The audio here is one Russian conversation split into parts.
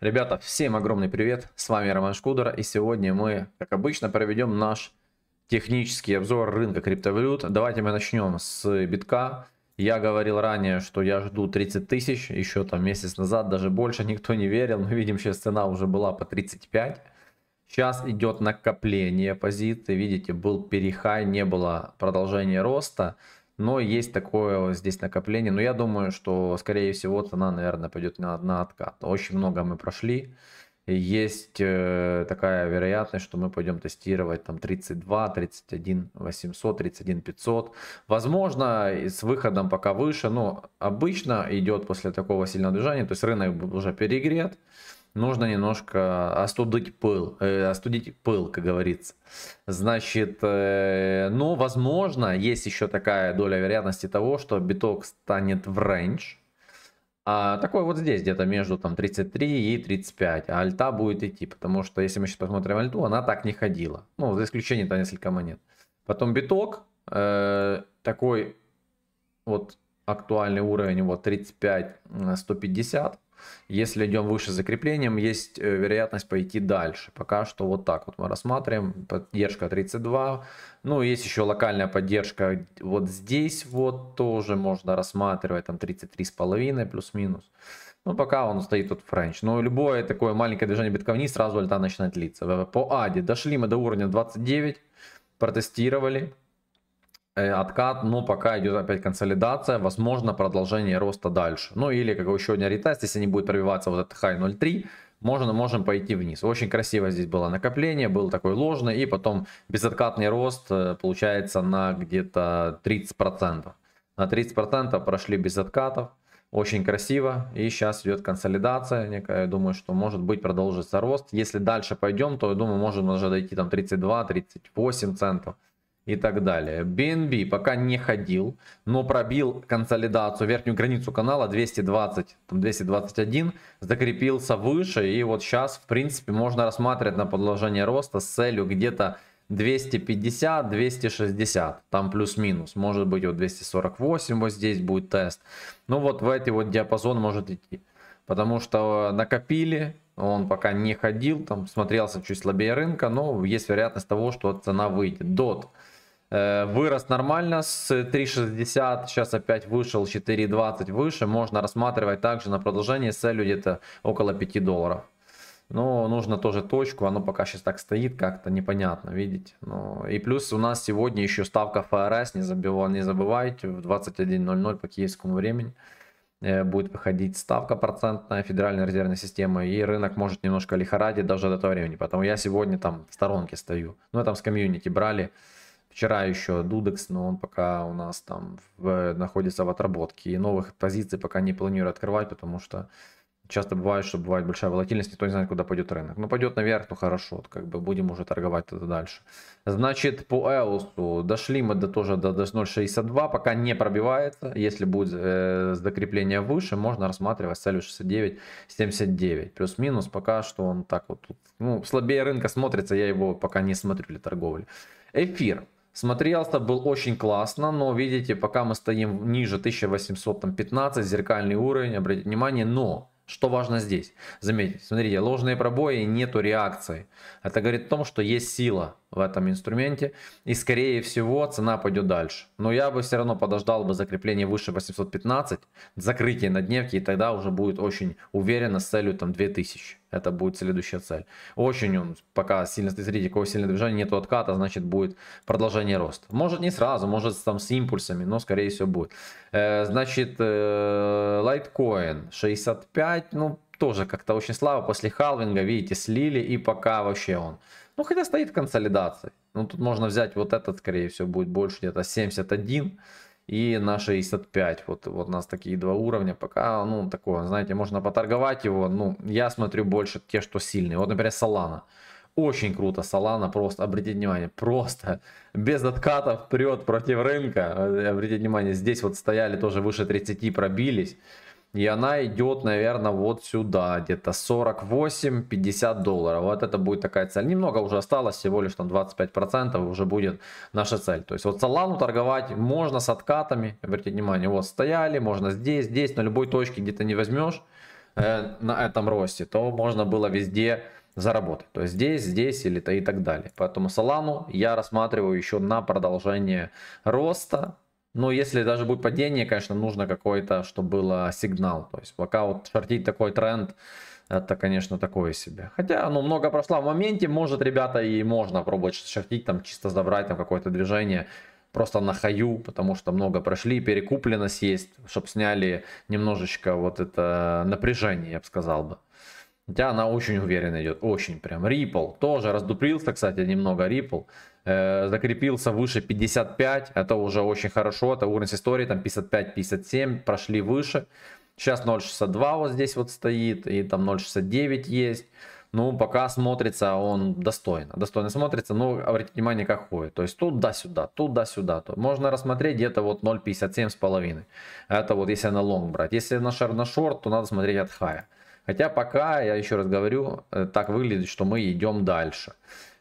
Ребята, всем огромный привет, с вами Роман Шкудер, и сегодня мы, как обычно, проведем наш технический обзор рынка криптовалют. Давайте мы начнем с битка. Я говорил ранее, что я жду 30 тысяч, еще там месяц назад, даже больше никто не верил, но видим, сейчас цена уже была по 35. Сейчас идет накопление позиций, видите, был перехай, не было продолжения роста. Но есть такое здесь накопление. Но я думаю, что, скорее всего, цена, наверное, пойдет на, на откат. Очень много мы прошли. И есть э, такая вероятность, что мы пойдем тестировать там 32, 31 800, 31 500. Возможно, с выходом пока выше, но обычно идет после такого сильного движения, то есть рынок уже перегрет нужно немножко остудить пыл, э, остудить пыл, как говорится. Значит, э, ну, возможно, есть еще такая доля вероятности того, что биток станет в рейндж. А такой вот здесь, где-то между там 33 и 35. А альта будет идти, потому что если мы сейчас посмотрим альту, она так не ходила. Ну, за исключением там несколько монет. Потом биток, э, такой вот актуальный уровень, вот 35-150. Если идем выше закреплением, есть э, вероятность пойти дальше. Пока что вот так вот мы рассматриваем. Поддержка 32. Ну, есть еще локальная поддержка вот здесь вот тоже можно рассматривать. Там 33,5 плюс-минус. Ну, пока он стоит тут френч. Но любое такое маленькое движение битка вниз, сразу альта начинает литься. По аде дошли мы до уровня 29. Протестировали Э, откат, но пока идет опять консолидация, возможно продолжение роста дальше. Ну или как еще один ретест, если не будет пробиваться вот этот хай 0.3, можно, можем пойти вниз. Очень красиво здесь было накопление, был такой ложный, и потом безоткатный рост э, получается на где-то 30%. На 30% прошли без откатов, очень красиво, и сейчас идет консолидация некая, я думаю, что может быть продолжится рост. Если дальше пойдем, то я думаю, можем даже дойти там 32-38 центов и так далее. BNB пока не ходил, но пробил консолидацию, верхнюю границу канала 220, там 221, закрепился выше. И вот сейчас, в принципе, можно рассматривать на продолжение роста с целью где-то 250-260, там плюс-минус. Может быть, вот 248 вот здесь будет тест. Ну вот в эти вот диапазон может идти. Потому что накопили, он пока не ходил, там смотрелся чуть слабее рынка, но есть вероятность того, что цена выйдет. DOT Э, Вырос нормально с 3.60, сейчас опять вышел 4.20 выше. Можно рассматривать также на продолжение с целью где-то около 5 долларов. Но нужно тоже точку, оно пока сейчас так стоит, как-то непонятно, видите. Ну, и плюс у нас сегодня еще ставка ФРС, не, забывай, не забывайте, в 21.00 по киевскому времени э, будет выходить ставка процентная Федеральной резервной системы, и рынок может немножко лихорадить даже до этого времени. Поэтому я сегодня там в сторонке стою. Ну, я там с комьюнити брали, Вчера еще Дудекс, но он пока у нас там в, находится в отработке. И новых позиций пока не планирую открывать, потому что часто бывает, что бывает большая волатильность, никто не знает, куда пойдет рынок. Но ну, пойдет наверх, то ну, хорошо, как бы будем уже торговать это дальше. Значит, по Элусу дошли мы до тоже до, до 0.62, пока не пробивается. Если будет э, закрепление выше, можно рассматривать целью 79 Плюс-минус, пока что он так вот, ну, слабее рынка смотрится, я его пока не смотрю для торговли. Эфир. Смотрелся был очень классно, но видите, пока мы стоим ниже 1815, зеркальный уровень, обратите внимание, но что важно здесь? Заметьте, смотрите, ложные пробои, нету реакции. Это говорит о том, что есть сила в этом инструменте. И скорее всего цена пойдет дальше. Но я бы все равно подождал бы закрепление выше 815, закрытие на дневке, и тогда уже будет очень уверенно с целью там 2000. Это будет следующая цель. Очень он, пока сильно, смотрите, какое сильное движение, нету отката, значит будет продолжение роста. Может не сразу, может там с импульсами, но скорее всего будет. Э, значит, э, Litecoin 65, ну тоже как-то очень слабо. После халвинга, видите, слили и пока вообще он ну, хотя стоит консолидация. Ну, тут можно взять вот этот, скорее всего, будет больше где-то 71 и на 65. Вот, вот у нас такие два уровня. Пока, ну, такое, знаете, можно поторговать его. Ну, я смотрю больше те, что сильные. Вот, например, Solana. Очень круто Solana, просто обратите внимание, просто без откатов вперед против рынка. Обратите внимание, здесь вот стояли тоже выше 30, пробились. И она идет, наверное, вот сюда, где-то 48-50 долларов. Вот это будет такая цель. Немного уже осталось, всего лишь там 25% уже будет наша цель. То есть вот Солану торговать можно с откатами. Обратите внимание, вот стояли, можно здесь, здесь, на любой точке, где то не возьмешь э, на этом росте, то можно было везде заработать. То есть здесь, здесь или то и так далее. Поэтому Солану я рассматриваю еще на продолжение роста. Но ну, если даже будет падение, конечно, нужно какой-то, чтобы было сигнал. То есть пока вот шортить такой тренд, это, конечно, такое себе. Хотя, ну, много прошло в моменте, может, ребята, и можно пробовать шортить, там, чисто забрать там какое-то движение просто на хаю, потому что много прошли, перекупленность есть, чтобы сняли немножечко вот это напряжение, я бы сказал бы. Хотя она очень уверенно идет, очень прям. Ripple тоже раздуплился, кстати, немного Ripple. Э, закрепился выше 55, это уже очень хорошо, это уровень истории, там 55-57, прошли выше. Сейчас 0.62 вот здесь вот стоит, и там 0.69 есть. Ну, пока смотрится он достойно. Достойно смотрится, но обратите внимание, как ходит. То есть туда-сюда, туда-сюда. Можно рассмотреть где-то вот 0.57 с половиной. Это вот если на лонг брать. Если на шар на шорт, то надо смотреть от хая. Хотя пока, я еще раз говорю, э, так выглядит, что мы идем дальше.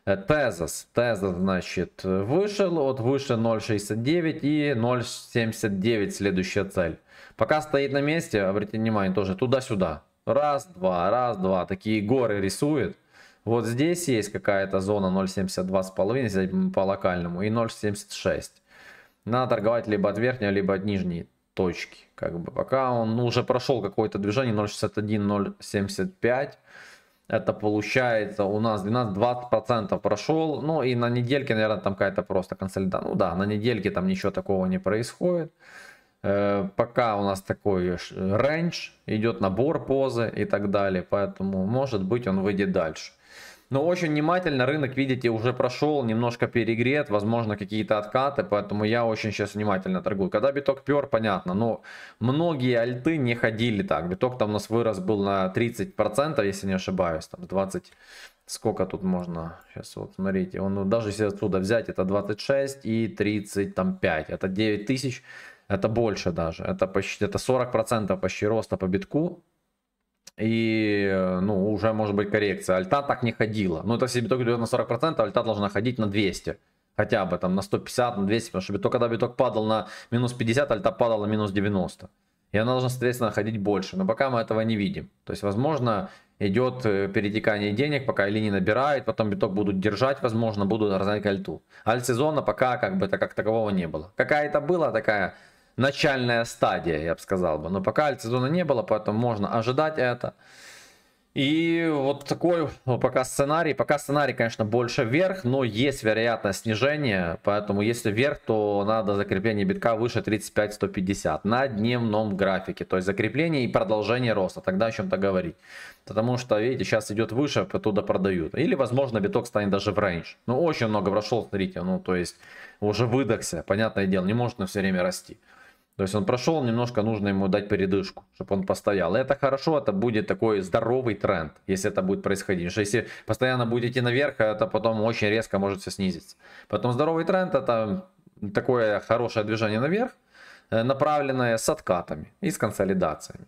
Э, Тезос. Тезос, значит, вышел вот выше 0.69 и 0.79 следующая цель. Пока стоит на месте, обратите внимание, тоже туда-сюда. Раз, два, раз, два. Такие горы рисует. Вот здесь есть какая-то зона 0.72,5 по локальному и 0.76. Надо торговать либо от верхней, либо от нижней точки. Как бы пока он ну, уже прошел какое-то движение 0.61, 0.75. Это получается у нас 12-20% прошел. Ну и на недельке, наверное, там какая-то просто консолидация. Ну да, на недельке там ничего такого не происходит. Э, пока у нас такой рейндж, э, идет набор позы и так далее. Поэтому, может быть, он выйдет дальше. Но очень внимательно рынок, видите, уже прошел, немножко перегрет, возможно, какие-то откаты, поэтому я очень сейчас внимательно торгую. Когда биток пер, понятно, но многие альты не ходили так. Биток там у нас вырос был на 30%, если не ошибаюсь, там 20 сколько тут можно, сейчас вот смотрите, он даже если отсюда взять, это 26 и 35, это 9 тысяч, это больше даже, это почти, это 40% почти роста по битку, и, э, ну, уже может быть коррекция. Альта так не ходила. Ну, это если биток идет на 40%, альта должна ходить на 200. Хотя бы там на 150, на 200. Потому что биток, когда биток падал на минус 50, альта падала на минус 90. И она должна, соответственно, ходить больше. Но пока мы этого не видим. То есть, возможно, идет э, перетекание денег, пока или не набирает, потом биток будут держать, возможно, будут разнять альту. Альт сезона пока как бы это как такового не было. Какая это была такая начальная стадия, я бы сказал бы. Но пока альтсезона не было, поэтому можно ожидать это. И вот такой пока сценарий. Пока сценарий, конечно, больше вверх, но есть вероятность снижения. Поэтому если вверх, то надо закрепление битка выше 35-150 на дневном графике. То есть закрепление и продолжение роста. Тогда о чем-то говорить. Потому что, видите, сейчас идет выше, оттуда продают. Или, возможно, биток станет даже в рейндж. Ну, очень много прошел, смотрите. Ну, то есть уже выдохся, понятное дело. Не может на все время расти. То есть он прошел, немножко нужно ему дать передышку, чтобы он постоял. И это хорошо, это будет такой здоровый тренд, если это будет происходить. Потому что если постоянно будете наверх, это потом очень резко может все снизиться. Потом здоровый тренд это такое хорошее движение наверх. Э, направленное с откатами и с консолидациями.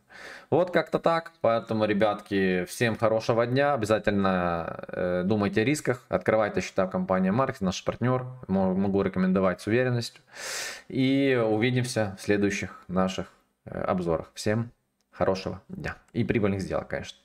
Вот как-то так. Поэтому, ребятки, всем хорошего дня. Обязательно э, думайте о рисках. Открывайте счета в компании Маркс, наш партнер. Могу рекомендовать с уверенностью. И увидимся в следующих наших э, обзорах. Всем хорошего дня и прибыльных сделок, конечно.